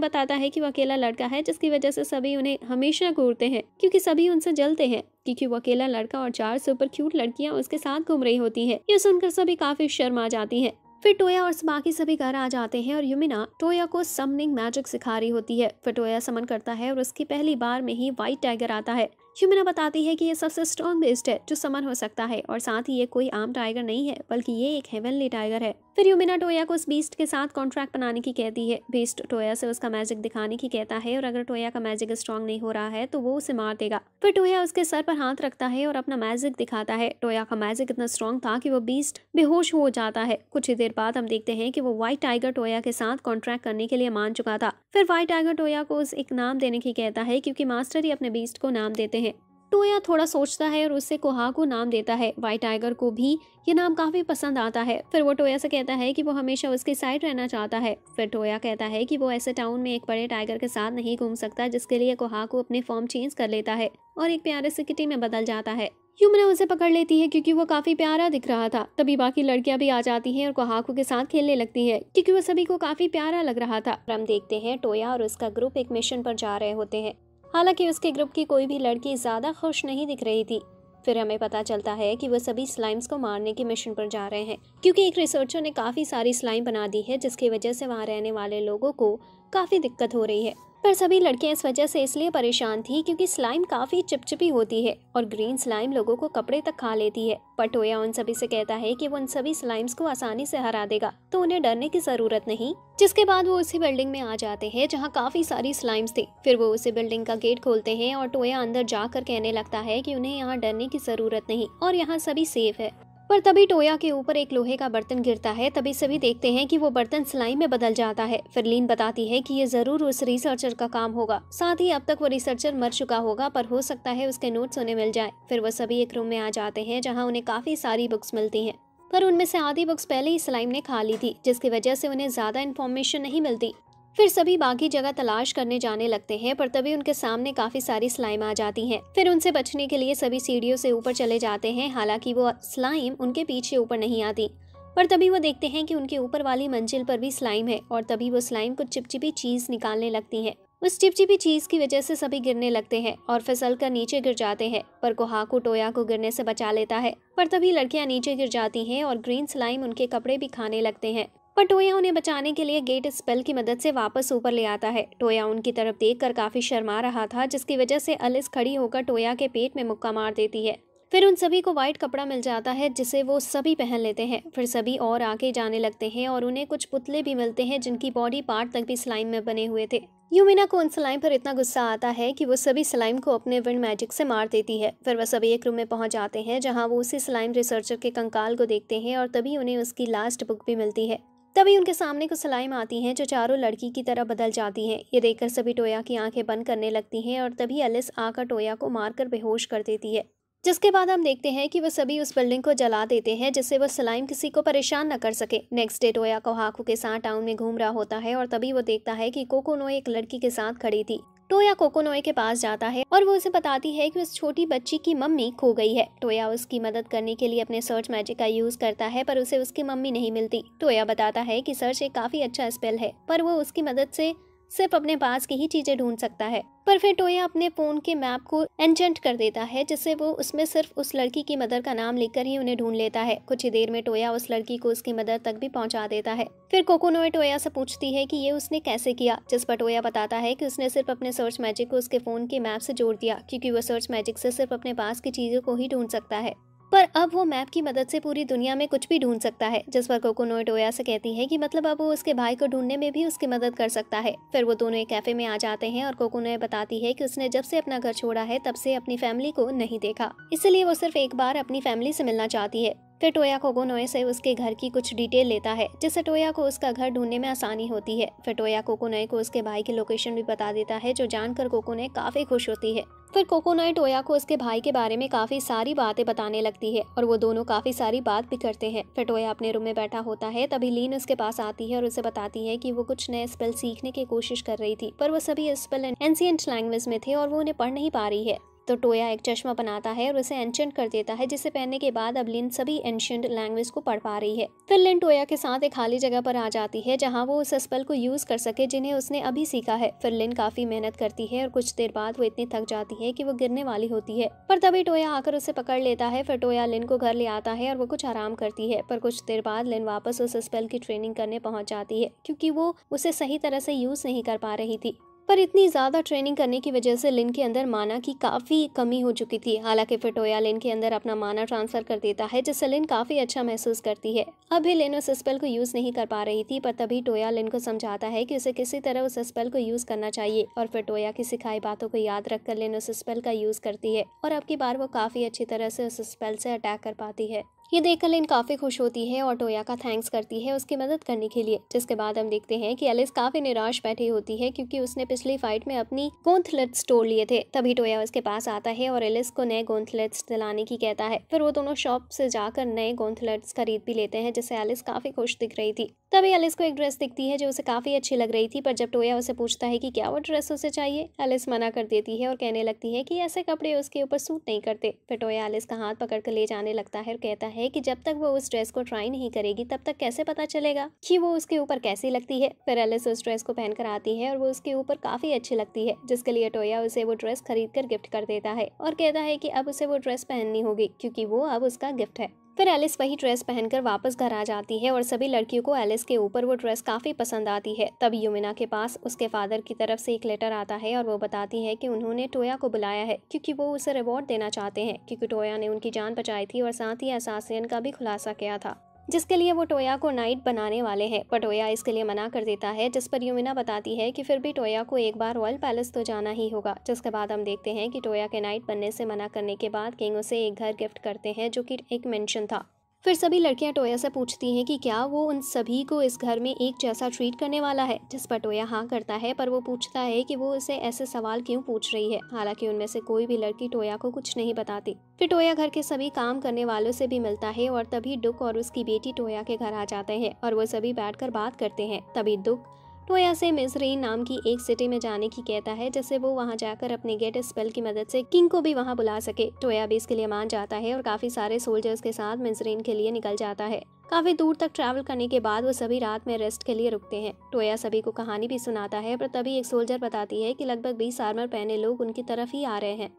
Speaker 1: बताता है कि वो अकेला लड़का है जिसकी वजह से सभी उन्हें हमेशा घूरते हैं क्योंकि सभी उनसे जलते हैं क्योंकि वो अकेला लड़का और चार सुपर क्यूट लड़कियाँ उसके साथ घूम रही होती है ये सुनकर सभी काफी शर्मा जाती है फिर टोया और बाकी सभी घर आ जाते हैं और युमिना टोया को समनिंग मैजिक सिखा रही होती है फिर टोया समन करता है और उसकी पहली बार में ही व्हाइट टाइगर आता है ह्यूमिना बताती है कि यह सबसे स्ट्रॉन्ग बेस्ट है जो समन हो सकता है और साथ ही ये कोई आम टाइगर नहीं है बल्कि ये एक हेवनली टाइगर है फिर यूमिना टोया को उस बीस्ट के साथ कॉन्ट्रैक्ट बनाने की कहती है बीस्ट टोया से उसका मैजिक दिखाने की कहता है और अगर टोया का मैजिक स्ट्रांग नहीं हो रहा है तो वो उसे मार देगा फिर टोया उसके सर पर हाथ रखता है और अपना मैजिक दिखाता है टोया का मैजिक इतना स्ट्रांग था कि वो बीस्ट बेहोश हो जाता है कुछ ही देर बाद हम देखते हैं कि वो व्हाइट टाइगर टोया के साथ कॉन्ट्रैक्ट करने के लिए मान चुका था फिर व्हाइट टाइगर टोया को उस एक नाम देने की कहता है क्योंकि मास्टर ही अपने बीस्ट को नाम देते हैं टोया थोड़ा सोचता है और उससे कोहा को नाम देता है वाइट टाइगर को भी ये नाम काफ़ी पसंद आता है फिर वो टोया से कहता है कि वो हमेशा उसके साइड रहना चाहता है फिर टोया कहता है कि वो ऐसे टाउन में एक बड़े टाइगर के साथ नहीं घूम सकता जिसके लिए कोहा को अपने फॉर्म चेंज कर लेता है और एक प्यारे से किटी में बदल जाता है युमना उसे पकड़ लेती है क्योंकि वो काफी प्यारा दिख रहा था तभी बाकी लड़कियां भी आ जाती हैं और कोहाकू के साथ खेलने लगती है क्योंकि वो सभी को काफी प्यारा लग रहा था हम देखते हैं टोया और उसका ग्रुप एक मिशन पर जा रहे होते हैं हालांकि उसके ग्रुप की कोई भी लड़की ज़्यादा खुश नहीं दिख रही थी फिर हमें पता चलता है कि वो सभी स्लाइम्स को मारने के मिशन पर जा रहे हैं क्योंकि एक रिसर्चर ने काफ़ी सारी स्लाइम बना दी है जिसकी वजह से वहाँ रहने वाले लोगों को काफ़ी दिक्कत हो रही है पर सभी लड़कियां इस वजह से इसलिए परेशान थी क्योंकि स्लाइम काफ़ी चिपचिपी होती है और ग्रीन स्लाइम लोगों को कपड़े तक खा लेती है पटोया उन सभी से कहता है कि वो उन सभी स्लाइम्स को आसानी से हरा देगा तो उन्हें डरने की ज़रूरत नहीं जिसके बाद वो उसी बिल्डिंग में आ जाते हैं जहाँ काफ़ी सारी स्लाइम्स थी फिर वो उसी बिल्डिंग का गेट खोलते है और टोया अंदर जाकर कहने लगता है की उन्हें यहाँ डरने की ज़रूरत नहीं और यहाँ सभी सेफ है पर तभी टोया के ऊपर एक लोहे का बर्तन गिरता है तभी सभी देखते हैं कि वो बर्तन सिलाई में बदल जाता है फिर लीन बताती है कि ये ज़रूर उस रिसर्चर का काम होगा साथ ही अब तक वो रिसर्चर मर चुका होगा पर हो सकता है उसके नोट्स उन्हें मिल जाए फिर वो सभी एक रूम में आ जाते हैं जहाँ उन्हें काफ़ी सारी बुक्स मिलती है पर उनमें से आधी बुक्स पहले ही स्लाइम ने खा ली थी जिसकी वजह से उन्हें ज़्यादा इन्फॉर्मेशन नहीं मिलती फिर सभी बाकी जगह तलाश करने जाने लगते हैं पर तभी उनके सामने काफी सारी स्लाइम आ जाती है फिर उनसे बचने के लिए सभी सीढ़ियों से ऊपर चले जाते हैं हालांकि वो स्लाइम उनके पीछे ऊपर नहीं आती पर तभी वो देखते हैं कि उनके ऊपर वाली मंजिल पर भी स्लाइम है और तभी वो स्लाइम को चिपचिपी चीज निकालने लगती है उस चिपचिपी चीज की वजह से सभी गिरने लगते हैं और फिसल कर नीचे गिर जाते हैं पर कोहाकू टोया को गिरने से बचा लेता है पर तभी लड़कियां नीचे गिर जाती हैं और ग्रीन स्लाइम उनके कपड़े भी खाने लगते हैं पर टोया उन्हें बचाने के लिए गेट स्पेल की मदद से वापस ऊपर ले आता है टोया उनकी तरफ देखकर काफ़ी शर्मा रहा था जिसकी वजह से अलिस खड़ी होकर टोया के पेट में मुक्का मार देती है फिर उन सभी को व्हाइट कपड़ा मिल जाता है जिसे वो सभी पहन लेते हैं फिर सभी और आगे जाने लगते हैं और उन्हें कुछ पुतले भी मिलते हैं जिनकी बॉडी पार्ट तक भी स्लाइम में बने हुए थे यूमिना को उन स्लाइम पर इतना गुस्सा आता है कि वो सभी स्लाइम को अपने विंड मैजिक से मार देती है फिर वह सभी एक रूम में पहुंच जाते हैं जहां वो उसी स्लाइम रिसर्चर के कंकाल को देखते हैं और तभी उन्हें उसकी लास्ट बुक भी मिलती है तभी उनके सामने कुछ सलाइम आती हैं जो चारों लड़की की तरह बदल जाती हैं ये देखकर सभी टोया की आंखें बंद करने लगती हैं और तभी एलिस आकर टोया को मारकर बेहोश कर देती है जिसके बाद हम देखते हैं कि वह सभी उस बिल्डिंग को जला देते हैं जिससे वह सलाइम किसी को परेशान न कर सके नेक्स्ट डे टोया को हाकू के साथ टाउन में घूम रहा होता है और तभी वो देखता है कि कोकोनो एक लड़की के साथ खड़ी थी टोया कोकोनोए के पास जाता है और वो उसे बताती है कि उस छोटी बच्ची की मम्मी खो गई है टोया उसकी मदद करने के लिए अपने सर्च मैजिक का यूज करता है पर उसे उसकी मम्मी नहीं मिलती टोया बताता है कि सर्च एक काफी अच्छा स्पेल है पर वो उसकी मदद से सिर्फ अपने पास की ही चीज़ें ढूंढ सकता है पर फिर टोया अपने फ़ोन के मैप को एंजेंट कर देता है जिससे वो उसमें सिर्फ उस लड़की की मदर का नाम लिखकर ही उन्हें ढूंढ लेता है कुछ ही देर में टोया उस लड़की को उसकी मदर तक भी पहुंचा देता है फिर कोकोनोए टोया से पूछती है कि ये उसने कैसे किया जिस पर टोया बताता है की उसने सिर्फ अपने सर्च मैजिक को उसके फ़ोन के मैप से जोड़ दिया क्यूँकी वह सर्च मैजिक से सिर्फ अपने पास की चीज़ों को ही ढूंढ सकता है पर अब वो मैप की मदद से पूरी दुनिया में कुछ भी ढूंढ सकता है जिस पर कोकोनो टोया से कहती है कि मतलब अब वो उसके भाई को ढूंढने में भी उसकी मदद कर सकता है फिर वो दोनों एक कैफे में आ जाते हैं और कोकोनो बताती है कि उसने जब से अपना घर छोड़ा है तब से अपनी फैमिली को नहीं देखा इसलिए वो सिर्फ एक बार अपनी फैमिली से मिलना चाहती है फिर टोया कोकोनोए से उसके घर की कुछ डिटेल लेता है जिससे टोया को उसका घर ढूंढने में आसानी होती है फिर टोया कोकोनोए को उसके भाई की लोकेशन भी बता देता है जो जानकर कोकोनोए काफ़ी खुश होती है फिर कोकोनोए टोया को उसके भाई के बारे में काफ़ी सारी बातें बताने लगती है और वो दोनों काफ़ी सारी बात भी करते हैं फिर टोया अपने रूम में बैठा होता है तभी लीन उसके पास आती है और उसे बताती है कि वो कुछ नए स्पेल सीखने की कोशिश कर रही थी पर वो सभी स्पेल एंसियंट लैंग्वेज में थे और वो उन्हें पढ़ नहीं पा रही है तो टोया एक चश्मा बनाता है और उसे एंशेंट कर देता है जिसे पहनने के बाद अब लिन सभी एंशेंट लैंग्वेज को पढ़ पा रही है फिर लिन टोया के साथ एक खाली जगह पर आ जाती है जहाँ वो उस स्पेल को यूज़ कर सके जिन्हें उसने अभी सीखा है फिर लिन काफ़ी मेहनत करती है और कुछ देर बाद वो इतनी थक जाती है की वो गिरने वाली होती है पर तभी टोया आकर उसे पकड़ लेता है फिर टोया लिन को घर ले आता है और वो कुछ आराम करती है पर कुछ देर बाद लिन वापस उस स्पेल की ट्रेनिंग करने पहुँच जाती है क्यूँकी वो उसे सही तरह से यूज़ नहीं कर पा रही थी पर इतनी ज़्यादा ट्रेनिंग करने की वजह से लिन के अंदर माना की काफ़ी कमी हो चुकी थी हालांकि फिटोया लिन के अंदर अपना माना ट्रांसफ़र कर देता है जिससे लिन काफ़ी अच्छा महसूस करती है अभी लिन उस स्पेल को यूज़ नहीं कर पा रही थी पर तभी टोया लिन को समझाता है कि उसे किसी तरह उस स्पेल को यूज़ करना चाहिए और फिर टोया की सिखाई बातों को याद रखकर लिन उस स्पेल का यूज़ करती है और अब की बार वो काफ़ी अच्छी तरह से उस स्पेल से अटैक कर पाती है ये देखकर लिन काफ़ी खुश होती है और टोया का थैंक्स करती है उसकी मदद करने के लिए जिसके बाद हम देखते हैं कि एलिस काफ़ी निराश बैठी होती है क्योंकि उसने पिछली फाइट में अपनी गोंथलेट्स तोड़ लिए थे तभी टोया उसके पास आता है और एलिस को नए गोंथलेट्स दिलाने की कहता है फिर वो दोनों शॉप से जाकर नए गोंथलेट्स खरीद भी लेते हैं जिससे एलिस काफ़ी खुश दिख रही थी तभी एलिस को एक ड्रेस दिखती है जो उसे काफ़ी अच्छी लग रही थी पर जब टोया उसे पूछता है कि क्या वो ड्रेस उसे चाहिए एलिस मना कर देती है और कहने लगती है कि ऐसे कपड़े उसके ऊपर सूट नहीं करते फिर टोया एलिस का हाथ पकड़ कर ले जाने लगता है और कहता है है कि जब तक वो उस ड्रेस को ट्राई नहीं करेगी तब तक कैसे पता चलेगा कि वो उसके ऊपर कैसी लगती है फिर एलिस उस ड्रेस को पहनकर आती है और वो उसके ऊपर काफी अच्छी लगती है जिसके लिए टोया उसे वो ड्रेस खरीद कर गिफ्ट कर देता है और कहता है की अब उसे वो ड्रेस पहननी होगी क्यूँकी वो अब उसका गिफ्ट है फिर एलिस वही ड्रेस पहनकर वापस घर आ जाती है और सभी लड़कियों को एलिस के ऊपर वो ड्रेस काफ़ी पसंद आती है तब यूमिना के पास उसके फादर की तरफ से एक लेटर आता है और वो बताती है कि उन्होंने टोया को बुलाया है क्योंकि वो उसे रिवॉर्ड देना चाहते हैं क्योंकि टोया ने उनकी जान बचाई थी और साथ ही असासियन का भी खुलासा किया था जिसके लिए वो टोया को नाइट बनाने वाले हैं पर टोया इसके लिए मना कर देता है जिस पर यूमिना बताती है कि फिर भी टोया को एक बार रॉयल पैलेस तो जाना ही होगा जिसके बाद हम देखते हैं कि टोया के नाइट बनने से मना करने के बाद किंग उसे एक घर गिफ्ट करते हैं जो कि एक मेंशन था फिर सभी लड़कियां टोया से पूछती हैं कि क्या वो उन सभी को इस घर में एक जैसा ट्रीट करने वाला है जिस पर टोया हाँ करता है पर वो पूछता है कि वो उसे ऐसे सवाल क्यों पूछ रही है हालांकि उनमें से कोई भी लड़की टोया को कुछ नहीं बताती फिर टोया घर के सभी काम करने वालों से भी मिलता है और तभी डुक और उसकी बेटी टोया के घर आ जाते हैं और वो सभी बैठ बात करते हैं तभी दुख तो ऐसे मिजरीन नाम की एक सिटी में जाने की कहता है जिससे वो वहाँ जाकर अपने गेट स्पेल की मदद से किंग को भी वहाँ बुला सके टोया तो भी इसके लिए मान जाता है और काफी सारे सोल्जर्स के साथ मिजरीन के लिए निकल जाता है काफी दूर तक ट्रैवल करने के बाद वो सभी रात में रेस्ट के लिए रुकते हैं टोया तो सभी को कहानी भी सुनाता है पर तभी एक सोल्जर बताती है कि लगभग बीस आर्मर पहने लोग उनकी तरफ ही आ रहे हैं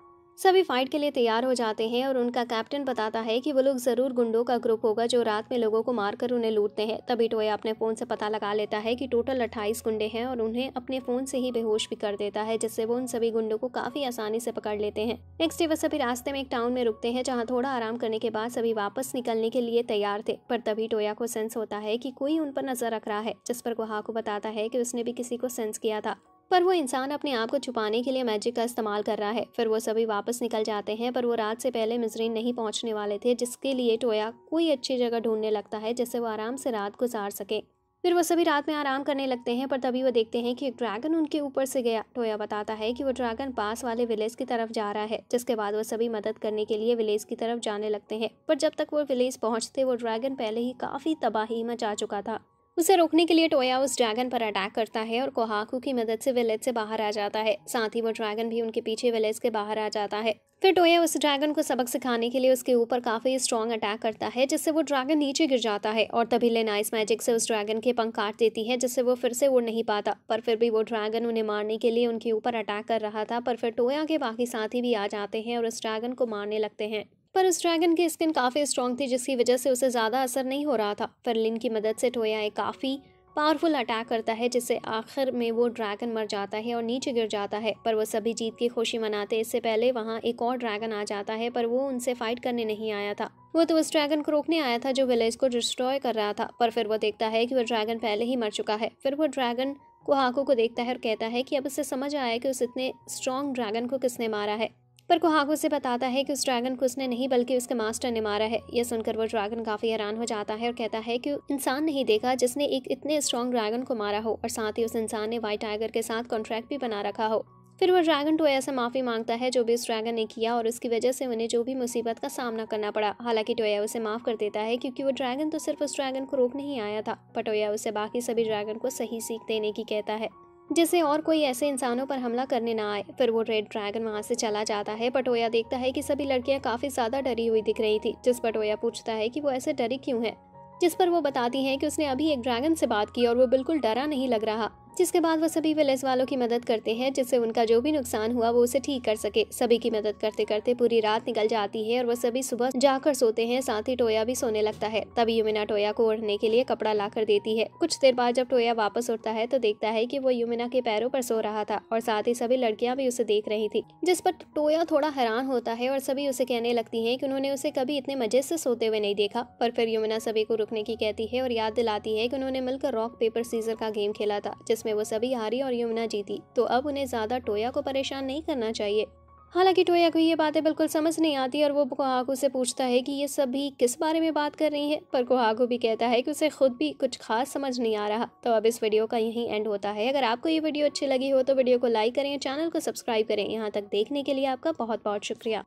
Speaker 1: सभी फाइट के लिए तैयार हो जाते हैं और उनका कैप्टन बताता है कि वो लोग ज़रूर गुंडों का ग्रुप होगा जो रात में लोगों को मारकर उन्हें लूटते हैं तभी टोया अपने फ़ोन से पता लगा लेता है कि टोटल अट्ठाईस गुंडे हैं और उन्हें अपने फ़ोन से ही बेहोश भी कर देता है जिससे वो उन सभी गुंडों को काफ़ी आसानी से पकड़ लेते हैं नेक्स्ट डे वह सभी रास्ते में एक टाउन में रुकते हैं जहाँ थोड़ा आराम करने के बाद सभी वापस निकलने के लिए तैयार थे पर तभी टोया को सेंस होता है की कोई उन पर नज़र रख रहा है जिस पर गुहा को बताता है की उसने भी किसी को सेंस किया था पर वो इंसान अपने आप को छुपाने के लिए मैजिक का इस्तेमाल कर रहा है फिर वो सभी वापस निकल जाते हैं पर वो रात से पहले मिजरीन नहीं पहुंचने वाले थे जिसके लिए टोया कोई अच्छी जगह ढूंढने लगता है जिससे वो आराम से रात गुजार सके फिर वो सभी रात में आराम करने लगते हैं पर तभी वो देखते हैं कि एक ड्रैगन उनके ऊपर से गया टोया बताता है कि वो ड्रैगन पास वाले विलेज की तरफ जा रहा है जिसके बाद वो सभी मदद करने के लिए विलेज की तरफ जाने लगते हैं पर जब तक वो विलेज पहुंचते वो ड्रैगन पहले ही काफ़ी तबाही मचा चुका था उसे रोकने के लिए टोया उस ड्रैगन पर अटैक करता है और कोहाकू की मदद से विलेज से बाहर आ जाता है साथ ही वो ड्रैगन भी उनके पीछे विलेज के बाहर आ जाता है फिर टोया उस ड्रैगन को सबक सिखाने के लिए उसके ऊपर काफ़ी स्ट्रॉन्ग अटैक करता है जिससे वो ड्रैगन नीचे गिर जाता है और तभी लेनाइस मैजिक से उस ड्रैगन के पंख काट देती है जिससे वो फिर से उड़ नहीं पाता पर फिर भी वो ड्रैगन उन्हें मारने के लिए उनके ऊपर अटैक कर रहा था पर फिर टोया के बाकी साथी भी आ जाते हैं और उस ड्रैगन को मारने लगते हैं पर उस ड्रैगन की स्किन काफ़ी स्ट्रॉन्ग थी जिसकी वजह से उसे ज़्यादा असर नहीं हो रहा था फरलिन की मदद से टोया एक काफ़ी पावरफुल अटैक करता है जिससे आखिर में वो ड्रैगन मर जाता है और नीचे गिर जाता है पर वो सभी जीत की खुशी मनाते इससे पहले वहाँ एक और ड्रैगन आ जाता है पर वो उनसे फाइट करने नहीं आया था वो तो उस ड्रैगन को रोकने आया था जो विलेज को डिस्ट्रॉय कर रहा था पर फिर वो देखता है कि वो ड्रैगन पहले ही मर चुका है फिर वो ड्रैगन कुहाकू को देखता है और कहता है कि अब उसे समझ आया कि उस इतने स्ट्रॉन्ग ड्रैगन को किसने मारा है पर कुहाकू से बताता है कि उस ड्रैगन को उसने नहीं बल्कि उसके मास्टर ने मारा है यह सुनकर वो ड्रैगन काफ़ी हैरान हो जाता है और कहता है कि इंसान नहीं देखा जिसने एक इतने स्ट्रॉन्ग ड्रैगन को मारा हो और साथ ही उस इंसान ने व्हाइट टाइगर के साथ कॉन्ट्रैक्ट भी बना रखा हो फिर वो ड्रैगन टोया से माफ़ी मांगता है जो भी उस ड्रैगन ने किया और उसकी वजह से उन्हें जो भी मुसीबत का सामना करना पड़ा हालांकि टोया उसे माफ़ कर देता है क्योंकि वो ड्रैगन तो सिर्फ उस ड्रैगन को रोक नहीं आया था पर टोया उसे बाकी सभी ड्रैगन को सही सीख देने की कहता है जिससे और कोई ऐसे इंसानों पर हमला करने ना आए फिर वो रेड ड्रैगन वहाँ से चला जाता है पटोया देखता है कि सभी लड़कियाँ काफ़ी ज़्यादा डरी हुई दिख रही थी जिस पटोया पूछता है कि वो ऐसे डरी क्यों है जिस पर वो बताती हैं कि उसने अभी एक ड्रैगन से बात की और वो बिल्कुल डरा नहीं लग रहा जिसके बाद वो सभी विलेज वालों की मदद करते हैं जिससे उनका जो भी नुकसान हुआ वो उसे ठीक कर सके सभी की मदद करते करते पूरी रात निकल जाती है और वह सभी सुबह जाकर सोते हैं साथ ही टोया भी सोने लगता है तभी युमिना टोया को ओढ़ने के लिए कपड़ा कर देती है कुछ देर बाद जब टोया वापस उठता है तो देखता है की वो युमिना के पैरों पर सो रहा था और साथ ही सभी लड़कियाँ भी उसे देख रही थी जिस पर टोया थोड़ा हैरान होता है और सभी उसे कहने लगती है की उन्होंने उसे कभी इतने मजे से सोते हुए नहीं देखा पर फिर युमिना सभी को रुकने की कहती है और याद दिलाती है की उन्होंने मिलकर रॉक पेपर सीजर का गेम खेला था जिसमें जिसमें वो सभी हारी और यमुना जीती तो अब उन्हें ज़्यादा टोया को परेशान नहीं करना चाहिए हालांकि टोया को ये बातें बिल्कुल समझ नहीं आती और वो कोहाकू से पूछता है कि ये सभी किस बारे में बात कर रही है पर कोहाकू भी कहता है कि उसे खुद भी कुछ खास समझ नहीं आ रहा तो अब इस वीडियो का यहीं एंड होता है अगर आपको ये वीडियो अच्छी लगी हो तो वीडियो को लाइक करें चैनल को सब्सक्राइब करें यहाँ तक देखने के लिए आपका बहुत बहुत शुक्रिया